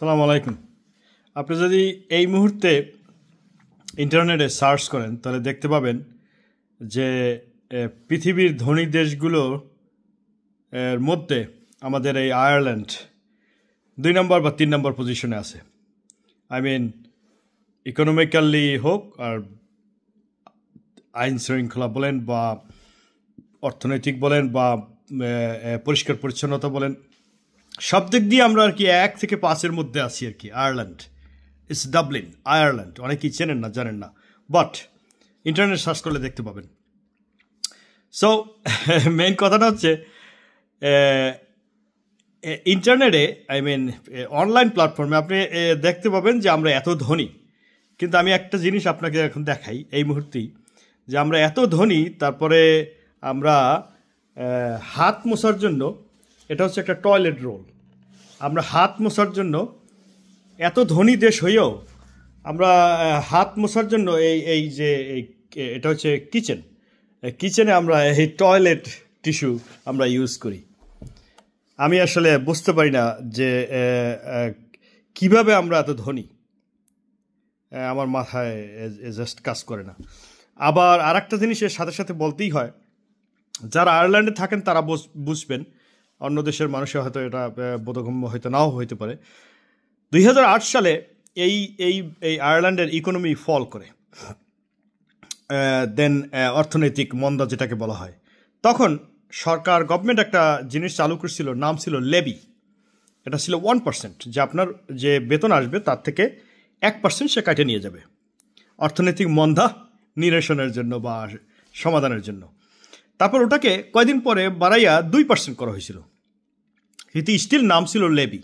সালাম আলাইকুম আপনি যদি এই মুহূর্তে ইন্টারনেটে সার্চ করেন তাহলে দেখতে পাবেন যে পৃথিবীর ধনী দেশগুলোর এর মধ্যে আমাদের এই আয়ারল্যান্ড দুই নম্বর বা তিন নম্বর পজিশনে আছে আই মিন ইকোনমিক্যালি হোক আর আইন শৃঙ্খলা বলেন বা অর্থনৈতিক বলেন বা পরিষ্কার পরিচ্ছন্নতা বলেন সব দিক দিয়ে আমরা আর কি এক থেকে পাঁচের মধ্যে আছি আর কি আয়ারল্যান্ড ইটস ডাবলিন আয়ারল্যান্ড অনেকেই চেনেন না জানেন না বাট ইন্টারনেট সার্চ করলে দেখতে পাবেন সো মেন কথাটা হচ্ছে ইন্টারনেটে আই মিন অনলাইন প্ল্যাটফর্মে আপনি দেখতে পাবেন যে আমরা এত ধনী কিন্তু আমি একটা জিনিস আপনাকে এখন দেখাই এই মুহূর্তেই যে আমরা এত ধনী তারপরে আমরা হাত মোছার জন্য এটা হচ্ছে একটা টয়লেট রোল আমরা হাত মোছার জন্য এত ধনী দেশ হয়েও আমরা হাত মোছার জন্য এই এই যে এই এটা হচ্ছে কিচেন কিচেনে আমরা এই টয়লেট টিস্যু আমরা ইউজ করি আমি আসলে বুঝতে পারি না যে কিভাবে আমরা এত ধনী আমার মাথায় জাস্ট কাজ করে না আবার আর একটা জিনিসের সাথে সাথে বলতেই হয় যারা আয়ারল্যান্ডে থাকেন তারা বুঝবেন অন্য দেশের মানুষের হয়তো এটা বোধগম্য হয়তো নাও হইতে পারে দুই সালে এই এই এই আয়ারল্যান্ডের ইকোনমি ফল করে দেন অর্থনৈতিক মন্দা যেটাকে বলা হয় তখন সরকার গভর্নমেন্ট একটা জিনিস চালু করছিল নাম ছিল লেবি এটা ছিল ওয়ান পার্সেন্ট যে আপনার যে বেতন আসবে তার থেকে এক পার্সেন্ট সে কাটে নিয়ে যাবে অর্থনৈতিক মন্দা নিরসনের জন্য বা সমাধানের জন্য তারপর ওটাকে কয়দিন পরে বাড়াইয়া দুই পার্সেন্ট করা হয়েছিল হিতি স্টিল নাম ছিল লেবি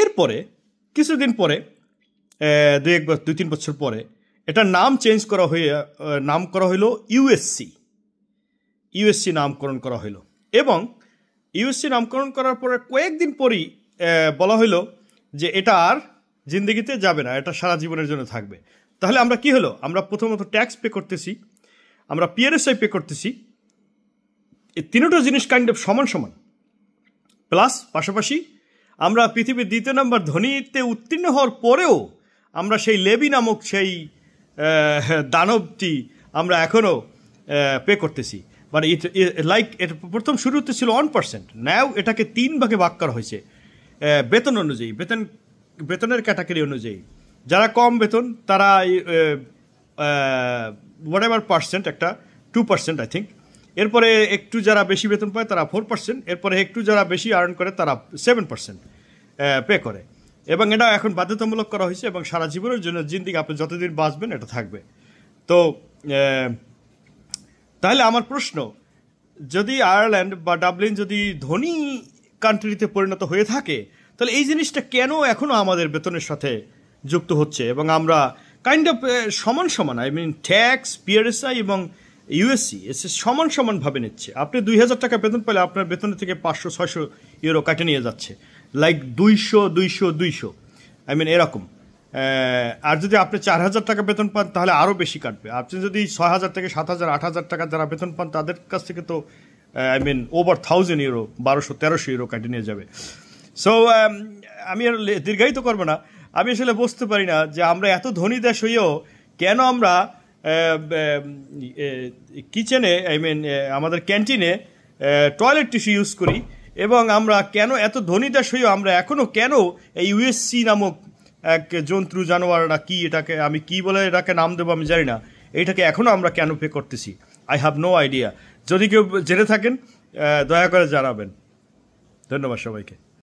এরপরে কিছুদিন পরে দু এক দুই তিন বছর পরে এটা নাম চেঞ্জ করা হয়ে নাম করা হইল ইউএসসি ইউএসসি নামকরণ করা হইল এবং ইউএসসি নামকরণ করার পরে কয়েকদিন পরই বলা হইল যে এটা আর জিন্দগিতে যাবে না এটা সারা জীবনের জন্য থাকবে তাহলে আমরা কি হলো আমরা প্রথমত ট্যাক্স পে করতেছি আমরা পিআরএসআই পে করতেছি এই তিনটো জিনিস কাইন্ড অফ সমান সমান প্লাস পাশাপাশি আমরা পৃথিবীর দ্বিতীয় নম্বর ধনীতে উত্তীর্ণ হওয়ার পরেও আমরা সেই লেবি নামক সেই দানবটি আমরা এখনও পে করতেছি মানে ইট লাইক এটা প্রথম শুরুতে ছিল ওয়ান পার্সেন্ট ন্যাও এটাকে তিন ভাগে ভাগ করা হয়েছে বেতন অনুযায়ী বেতন বেতনের ক্যাটাগরি অনুযায়ী যারা কম বেতন তারা হোয়াট এভার পার্সেন্ট একটা টু পার্সেন্ট আই থিঙ্ক এরপরে একটু যারা বেশি বেতন পায় তারা ফোর পার্সেন্ট এরপরে একটু যারা বেশি আর্ন করে তারা সেভেন পার্সেন্ট পে করে এবং এটা এখন বাধ্যতামূলক করা হয়েছে এবং সারা জীবনের জন্য জিন্দিগি আপনি যতদিন বাঁচবেন এটা থাকবে তো তাহলে আমার প্রশ্ন যদি আয়ারল্যান্ড বা ডাবলিন যদি ধনী কান্ট্রিতে পরিণত হয়ে থাকে তাহলে এই জিনিসটা কেন এখনও আমাদের বেতনের সাথে যুক্ত হচ্ছে এবং আমরা কাইন্ড অফ সমান সমান আই মিন ট্যাক্স পিআরএসআই এবং ইউএসসি এসে সমান সমানভাবে নিচ্ছে আপনি দুই হাজার টাকা বেতন পেলে আপনার বেতনের থেকে পাঁচশো ছয়শো ইউরো কাটে নিয়ে যাচ্ছে লাইক দুইশো দুইশো দুইশো আই মিন এরকম আর যদি আপনি চার হাজার টাকা বেতন পান তাহলে আরও বেশি কাটবে আপনি যদি ছয় হাজার থেকে সাত হাজার আট হাজার টাকা যারা বেতন পান তাদের কাছ থেকে তো I mean over thousand euro বারোশো তেরোশো ইউরো কাটে নিয়ে যাবে সো um, আমি আর দীর্ঘায়িত করবো না আমি আসলে বুঝতে পারি না যে আমরা এত ধনী দেশ হইয়েও কেন আমরা কিচেনে আই মিন আমাদের ক্যান্টিনে টয়লেট টিস্যু ইউজ করি এবং আমরা কেন এত ধনীদের সহ আমরা এখনও কেন এই ইউএসসি নামক এক জন্তু জানোয়াররা কি এটাকে আমি কি বলে এটাকে নাম দেবো আমি জানি না এইটাকে এখনও আমরা কেন পে করতেছি আই হ্যাভ নো আইডিয়া যদি কেউ জেনে থাকেন দয়া করে জানাবেন ধন্যবাদ সবাইকে